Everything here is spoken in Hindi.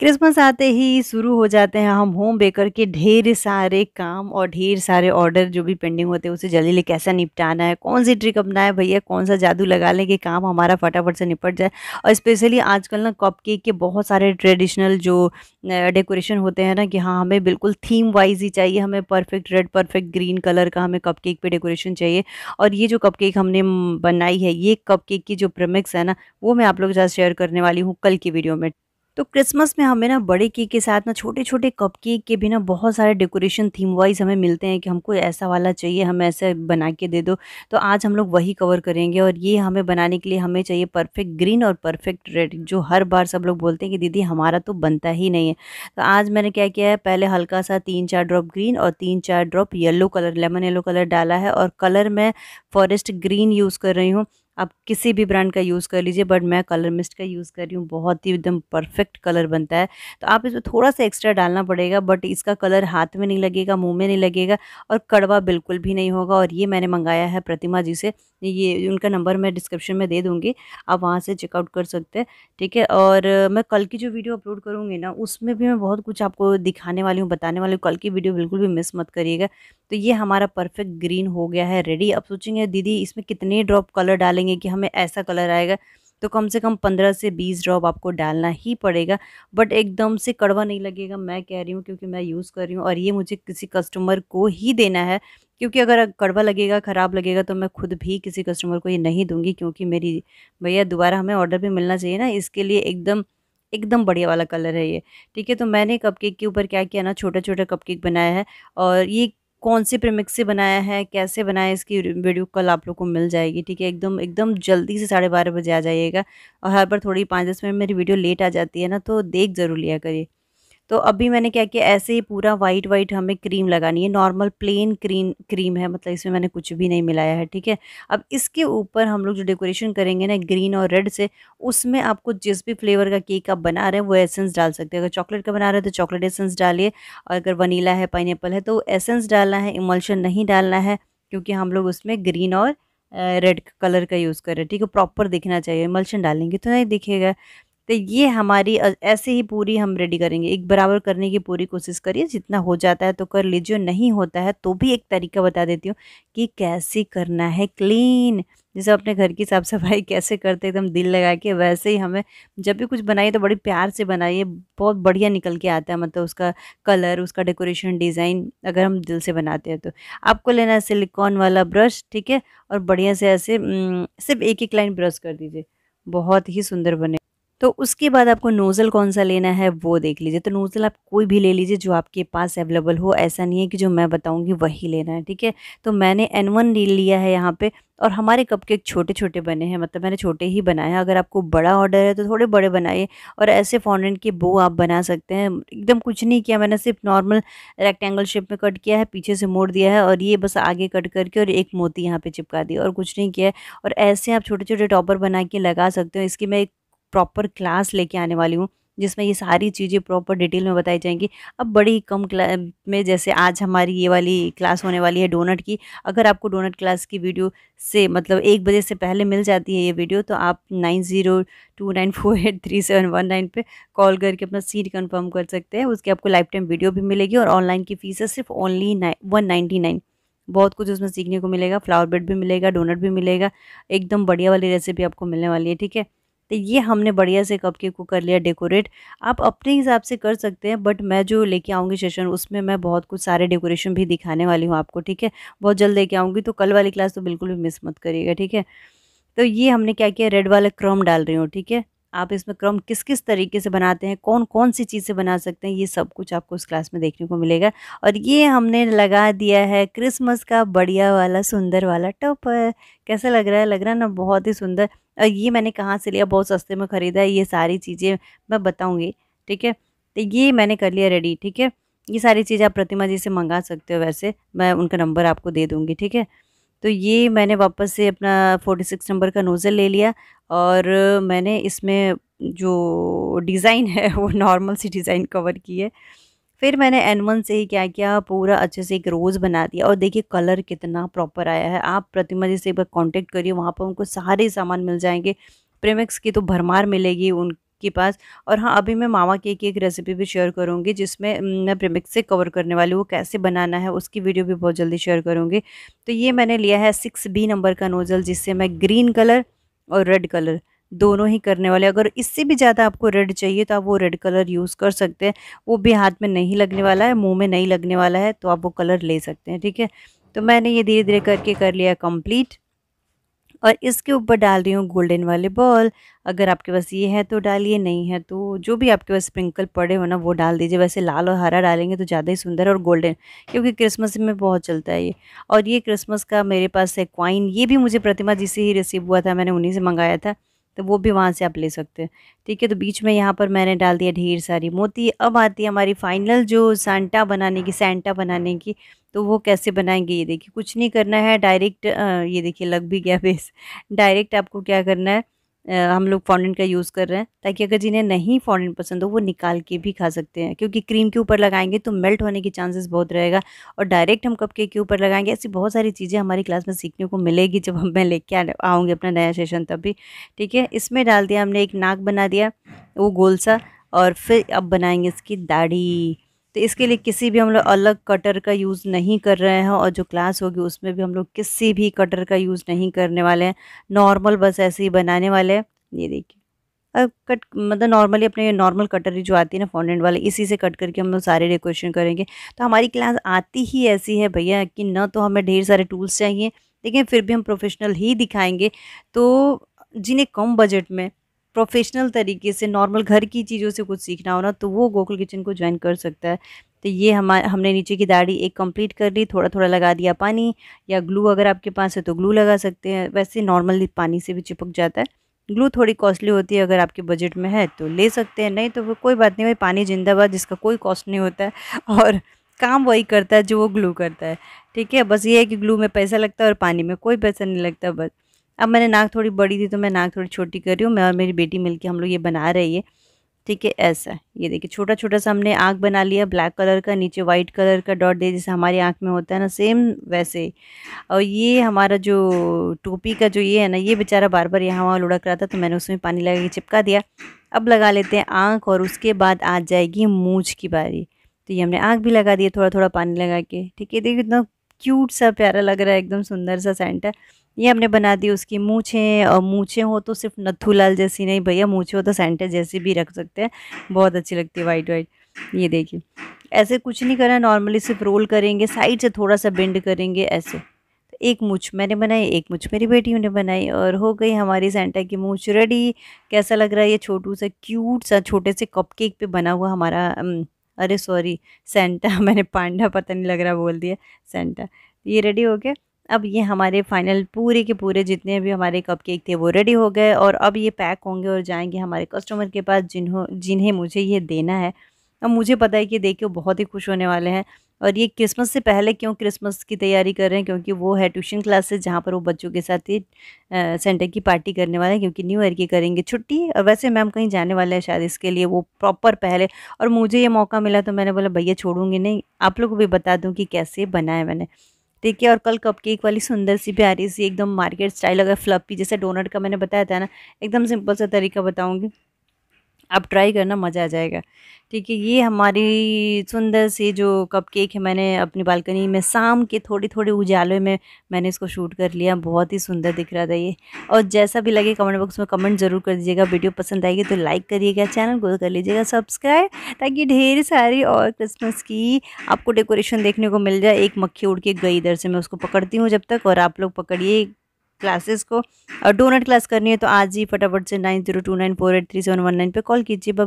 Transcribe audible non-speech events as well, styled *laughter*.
क्रिसमस आते ही शुरू हो जाते हैं हम होम बेकर के ढेर सारे काम और ढेर सारे ऑर्डर जो भी पेंडिंग होते हैं उसे जल्दी ले कैसा निपटाना है कौन सी ट्रिक अपना है भैया कौन सा जादू लगा लें कि काम हमारा फटाफट से निपट जाए और स्पेशली आजकल ना कप केक के बहुत सारे ट्रेडिशनल जो डेकोरेशन होते हैं ना कि हाँ हमें बिल्कुल थीम वाइज ही चाहिए हमें perfect red perfect green colour का हमें कप केक पर डेकोरेशन चाहिए और ये जो कप केक हमने बनाई है ये कप केक की जो प्रमिक्स है ना वो मैं आप लोगों के साथ शेयर करने वाली हूँ कल की वीडियो में तो क्रिसमस में हमें ना बड़े केक के साथ ना छोटे छोटे कप केक के भी ना बहुत सारे डेकोरेशन थीम वाइज हमें मिलते हैं कि हमको ऐसा वाला चाहिए हमें ऐसे बना के दे दो तो आज हम लोग वही कवर करेंगे और ये हमें बनाने के लिए हमें चाहिए परफेक्ट ग्रीन और परफेक्ट रेड जो हर बार सब लोग बोलते हैं कि दीदी हमारा तो बनता ही नहीं है तो आज मैंने क्या किया है पहले हल्का सा तीन चार ड्रॉप ग्रीन और तीन चार drop yellow colour lemon yellow colour डाला है और कलर मैं फॉरेस्ट ग्रीन यूज़ कर रही हूँ आप किसी भी ब्रांड का यूज़ कर लीजिए बट मैं कलर मिस्ट का यूज़ कर रही हूँ बहुत ही एकदम परफेक्ट कलर बनता है तो आप इसमें थोड़ा सा एक्स्ट्रा डालना पड़ेगा बट इसका कलर हाथ में नहीं लगेगा मुँह में नहीं लगेगा और कड़वा बिल्कुल भी नहीं होगा और ये मैंने मंगाया है प्रतिमा जी से ये उनका नंबर मैं डिस्क्रिप्शन में दे दूँगी आप वहाँ से चेकआउट कर सकते हैं ठीक है और मैं कल की जो वीडियो अपलोड करूँगी ना उसमें भी मैं बहुत कुछ आपको दिखाने वाली हूँ बताने वाली हूँ कल की वीडियो बिल्कुल भी मिस मत करिएगा तो ये हमारा परफेक्ट ग्रीन हो गया है रेडी आप सोचेंगे दीदी इसमें कितने ड्रॉप कलर डालेंगे देंगे कि हमें ऐसा कलर आएगा तो कम से कम पंद्रह से बीस ड्रॉप आपको डालना ही पड़ेगा बट एकदम से कड़वा नहीं लगेगा मैं कह रही हूँ क्योंकि मैं यूज़ कर रही हूँ और ये मुझे किसी कस्टमर को ही देना है क्योंकि अगर कड़वा लगेगा ख़राब लगेगा तो मैं खुद भी किसी कस्टमर को ये नहीं दूंगी क्योंकि मेरी भैया दोबारा हमें ऑर्डर भी मिलना चाहिए ना इसके लिए एकदम एकदम बढ़िया वाला कलर है ये ठीक है तो मैंने कपकेक के ऊपर क्या किया ना छोटा छोटा कपकेक बनाया है और ये कौन से प्रेमिक्स से बनाया है कैसे बनाया इसकी वीडियो कल आप लोग को मिल जाएगी ठीक है एकदम एकदम जल्दी से साढ़े बारह बजे आ जाइएगा और हर बार थोड़ी पाँच दस मिनट मेरी वीडियो लेट आ जाती है ना तो देख ज़रूर लिया करिए तो अभी मैंने क्या किया ऐसे ही पूरा वाइट वाइट हमें क्रीम लगानी है नॉर्मल प्लेन क्रीम क्रीम है मतलब इसमें मैंने कुछ भी नहीं मिलाया है ठीक है अब इसके ऊपर हम लोग जो डेकोरेशन करेंगे ना ग्रीन और रेड से उसमें आपको जिस भी फ्लेवर का केक आप बना रहे हैं वो एसेंस डाल सकते हैं अगर चॉकलेट का बना रहे हैं तो चॉकलेट एसेंस डालिए और अगर वनीला है पाइन है तो एसेंस डालना है इमल्शन नहीं डालना है क्योंकि हम लोग उसमें ग्रीन और रेड कलर का यूज़ कर रहे हैं ठीक है प्रॉपर दिखना चाहिए इमल्शन डालेंगे तो नहीं दिखेगा तो ये हमारी ऐसे ही पूरी हम रेडी करेंगे एक बराबर करने की पूरी कोशिश करिए जितना हो जाता है तो कर लीजिए नहीं होता है तो भी एक तरीका बता देती हूँ कि कैसे करना है क्लीन जैसे अपने घर की साफ़ सफाई *laughs* कैसे करते एकदम तो दिल लगा के वैसे ही हमें जब भी कुछ बनाइए तो बड़ी प्यार से बनाइए बहुत बढ़िया निकल के आता है मतलब उसका कलर उसका डेकोरेशन डिज़ाइन अगर हम दिल से बनाते हैं तो आपको लेना है सिलिकॉन वाला ब्रश ठीक है और बढ़िया से ऐसे सिर्फ एक एक लाइन ब्रश कर दीजिए बहुत ही सुंदर बने तो उसके बाद आपको नोज़ल कौन सा लेना है वो देख लीजिए तो नोज़ल आप कोई भी ले लीजिए जो आपके पास अवेलेबल हो ऐसा नहीं है कि जो मैं बताऊंगी वही लेना है ठीक है तो मैंने एन वन ले लिया है यहाँ पे और हमारे कप केक छोटे छोटे बने हैं मतलब मैंने छोटे ही बनाए हैं अगर आपको बड़ा ऑर्डर है तो थोड़े बड़े बनाइए और ऐसे फॉन्डेंट के बो आप बना सकते हैं एकदम कुछ नहीं किया मैंने सिर्फ नॉर्मल रेक्टेंगल शेप में कट किया है पीछे से मोड़ दिया है और ये बस आगे कट करके और एक मोती यहाँ पर चिपका दी और कुछ नहीं किया है और ऐसे आप छोटे छोटे टॉपर बना के लगा सकते हो इसकी मैं एक प्रॉपर क्लास लेके आने वाली हूँ जिसमें ये सारी चीज़ें प्रॉपर डिटेल में बताई जाएंगी अब बड़ी कम में जैसे आज हमारी ये वाली क्लास होने वाली है डोनट की अगर आपको डोनट क्लास की वीडियो से मतलब एक बजे से पहले मिल जाती है ये वीडियो तो आप nine zero two nine four eight three seven one nine पर कॉल करके अपना सीट कन्फर्म कर सकते हैं उसकी आपको लाइफ टाइम वीडियो भी मिलेगी और ऑनलाइन की फ़ीस है सिर्फ ओनली वन नाइन्टी नाइन बहुत कुछ उसमें सीखने को मिलेगा फ्लावर बेड भी मिलेगा डोनट भी मिलेगा एकदम बढ़िया वाली रेसिपी आपको मिलने वाली है ठीक है तो ये हमने बढ़िया से कप को कर लिया डेकोरेट आप अपने हिसाब से कर सकते हैं बट मैं जो लेके आऊँगी सेशन उसमें मैं बहुत कुछ सारे डेकोरेशन भी दिखाने वाली हूँ आपको ठीक है बहुत जल्द लेके आऊँगी तो कल वाली क्लास तो बिल्कुल भी मिस मत करिएगा ठीक है तो ये हमने क्या किया रेड वाला क्रम डाल रही हूँ ठीक है आप इसमें क्रम किस किस तरीके से बनाते हैं कौन कौन सी चीज़ से बना सकते हैं ये सब कुछ आपको इस क्लास में देखने को मिलेगा और ये हमने लगा दिया है क्रिसमस का बढ़िया वाला सुंदर वाला टॉपर कैसा लग रहा है लग रहा है ना बहुत ही सुंदर और ये मैंने कहाँ से लिया बहुत सस्ते में ख़रीदा है ये सारी चीज़ें मैं बताऊँगी ठीक है तो ये मैंने कर लिया रेडी ठीक है ये सारी चीज़ें आप प्रतिमा जी से मंगा सकते हो वैसे मैं उनका नंबर आपको दे दूँगी ठीक है तो ये मैंने वापस से अपना फोर्टी सिक्स नंबर का नोज़ल ले लिया और मैंने इसमें जो डिज़ाइन है वो नॉर्मल सी डिज़ाइन कवर की है फिर मैंने एन वन से ही क्या किया पूरा अच्छे से एक रोज़ बना दिया और देखिए कलर कितना प्रॉपर आया है आप प्रतिमा जी से एक बार कॉन्टेक्ट करिए वहाँ पर उनको सारे सामान मिल जाएंगे प्रेमिक्स की तो भरमार मिलेगी उन के पास और हाँ अभी मैं मामा केक की एक रेसिपी भी शेयर करूँगी जिसमें मैं प्रेमिक्स से कवर करने वाली हूँ कैसे बनाना है उसकी वीडियो भी बहुत जल्दी शेयर करूँगी तो ये मैंने लिया है सिक्स बी नंबर का नोज़ल जिससे मैं ग्रीन कलर और रेड कलर दोनों ही करने वाले अगर इससे भी ज़्यादा आपको रेड चाहिए तो आप वो रेड कलर यूज़ कर सकते हैं वो भी हाथ में नहीं लगने वाला है मुंह में नहीं लगने वाला है तो आप वो कलर ले सकते हैं ठीक है तो मैंने ये धीरे धीरे करके कर लिया कंप्लीट और इसके ऊपर डाल रही हूँ गोल्डन वाले बॉल अगर आपके पास ये है तो डालिए नहीं है तो जो भी आपके पास स्प्रिंकल पड़े हो ना वो डाल दीजिए वैसे लाल और हरा डालेंगे तो ज़्यादा ही सुंदर और गोल्डन क्योंकि क्रिसमस में बहुत चलता है ये और ये क्रिसमस का मेरे पास है क्वाइन ये भी मुझे प्रतिमा जी से ही रिसीव हुआ था मैंने उन्हीं से मंगाया था तो वो भी वहाँ से आप ले सकते हैं ठीक है तो बीच में यहाँ पर मैंने डाल दिया ढेर सारी मोती अब आती है हमारी फाइनल जो सांटा बनाने की सेंटा बनाने की तो वो कैसे बनाएंगे ये देखिए कुछ नहीं करना है डायरेक्ट ये देखिए लग भी गया बेस डायरेक्ट आपको क्या करना है आ, हम लोग फॉन्डेंट का यूज़ कर रहे हैं ताकि अगर जिन्हें नहीं फॉन्डेंट पसंद हो वो निकाल के भी खा सकते हैं क्योंकि क्रीम के ऊपर लगाएंगे तो मेल्ट होने के चांसेस बहुत रहेगा और डायरेक्ट हम कप के ऊपर लगाएंगे ऐसी बहुत सारी चीज़ें हमारी क्लास में सीखने को मिलेगी जब हम मैं लेके आऊँगी अपना नया सेशन तब भी ठीक है इसमें डाल दिया हमने एक नाक बना दिया वो गोल सा और फिर अब बनाएंगे इसकी दाढ़ी तो इसके लिए किसी भी हम लोग अलग कटर का यूज़ नहीं कर रहे हैं और जो क्लास होगी उसमें भी हम लोग किसी भी कटर का यूज़ नहीं करने वाले हैं नॉर्मल बस ऐसे ही बनाने वाले हैं ये देखिए अब कट मतलब नॉर्मली अपने नॉर्मल कटरी जो आती है ना फॉन्डेंट वाले इसी से कट करके हम लोग सारे डेकोरेशन करेंगे तो हमारी क्लास आती ही ऐसी है भैया कि ना तो हमें ढेर सारे टूल्स चाहिए लेकिन फिर भी हम प्रोफेशनल ही दिखाएंगे तो जिन्हें कम बजट में प्रोफेशनल तरीके से नॉर्मल घर की चीज़ों से कुछ सीखना हो ना तो वो गोकुल किचन को ज्वाइन कर सकता है तो ये हम हमने नीचे की दाढ़ी एक कंप्लीट कर ली थोड़ा थोड़ा लगा दिया पानी या ग्लू अगर आपके पास है तो ग्लू लगा सकते हैं वैसे नॉर्मली पानी से भी चिपक जाता है ग्लू थोड़ी कॉस्टली होती है अगर आपके बजट में है तो ले सकते हैं नहीं तो वो कोई बात नहीं भाई पानी जिंदाबाद जिसका कोई कॉस्ट नहीं होता है *laughs* और काम वही करता है जो वो ग्लू करता है ठीक है बस ये है कि ग्लू में पैसा लगता है और पानी में कोई पैसा नहीं लगता बस अब मैंने नाक थोड़ी बड़ी थी तो मैं नाक थोड़ी छोटी कर रही हूँ मैं और मेरी बेटी मिलके हम लोग ये बना रही है ठीक है ऐसा ये देखिए छोटा छोटा सा हमने आँख बना लिया ब्लैक कलर का नीचे वाइट कलर का डॉट दे जैसे हमारी आँख में होता है ना सेम वैसे और ये हमारा जो टोपी का जो ये है ना ये बेचारा बार बार यहाँ वहाँ लुढ़क रहा था तो मैंने उसमें पानी लगा के चिपका दिया अब लगा लेते हैं आँख और उसके बाद आ जाएगी मूछ की बारी तो ये हमने आँख भी लगा दिया थोड़ा थोड़ा पानी लगा के ठीक है देखिए इतना क्यूट सा प्यारा लग रहा है एकदम सुंदर सा सेंट है ये हमने बना दी उसकी मूछें और मूछें हो तो सिर्फ नथू लाल जैसी नहीं भैया मूछे हो तो है जैसी भी रख सकते हैं बहुत अच्छी लगती है वाइट वाइट ये देखिए ऐसे कुछ नहीं करना नॉर्मली सिर्फ रोल करेंगे साइड से थोड़ा सा बेंड करेंगे ऐसे एक मुछ मैंने बनाई एक मुछ मेरी बेटियों ने बनाई और हो गई हमारी सेंटा की मूछ रेडी कैसा लग रहा है ये छोटू सा क्यूट सा छोटे से कपकेक पे बना हुआ हमारा अरे सॉरी सेंटा *laughs* मैंने पांडा पता नहीं लग रहा बोल दिया सेंटा ये रेडी हो गया अब ये हमारे फाइनल पूरे के पूरे जितने भी हमारे कप केक थे वो रेडी हो गए और अब ये पैक होंगे और जाएंगे हमारे कस्टमर के पास जिन्हों जिन्हें मुझे ये देना है अब मुझे पता है कि देख के वो बहुत ही खुश होने वाले हैं और ये क्रिसमस से पहले क्यों क्रिसमस की तैयारी कर रहे हैं क्योंकि वो है ट्यूशन क्लासेस जहाँ पर वो बच्चों के साथ ही सेंटर की पार्टी करने वाले हैं क्योंकि न्यू ईयर की करेंगे छुट्टी और वैसे मैम कहीं जाने वाले हैं शायद इसके लिए वो प्रॉपर पहले और मुझे ये मौका मिला तो मैंने बोला भैया छोड़ूंगी नहीं आप लोग को भी बता दूँ कि कैसे बनाए मैंने ठीक है और कल कपकेक वाली सुंदर सी प्यारी सी एकदम मार्केट स्टाइल अगर फ्लपी जैसे डोनट का मैंने बताया था ना एकदम सिंपल सा तरीका बताऊँगी आप ट्राई करना मज़ा आ जाएगा ठीक है ये हमारी सुंदर सी जो कपकेक है मैंने अपनी बालकनी में शाम के थोड़े थोड़े उजाले में मैंने इसको शूट कर लिया बहुत ही सुंदर दिख रहा था ये और जैसा भी लगे कमेंट बॉक्स में कमेंट ज़रूर कर दीजिएगा वीडियो पसंद आएगी तो लाइक करिएगा चैनल को कर लीजिएगा सब्सक्राइब ताकि ढेर सारी और क्रिसमस की आपको डेकोरेशन देखने को मिल जाए एक मक्खी उड़ के गई इधर से मैं उसको पकड़ती हूँ जब तक और आप लोग पकड़िए क्लासेस को और डोनट क्लास करनी है तो आज ही फटाफट से nine zero two nine four eight three seven one nine पर कॉल कीजिए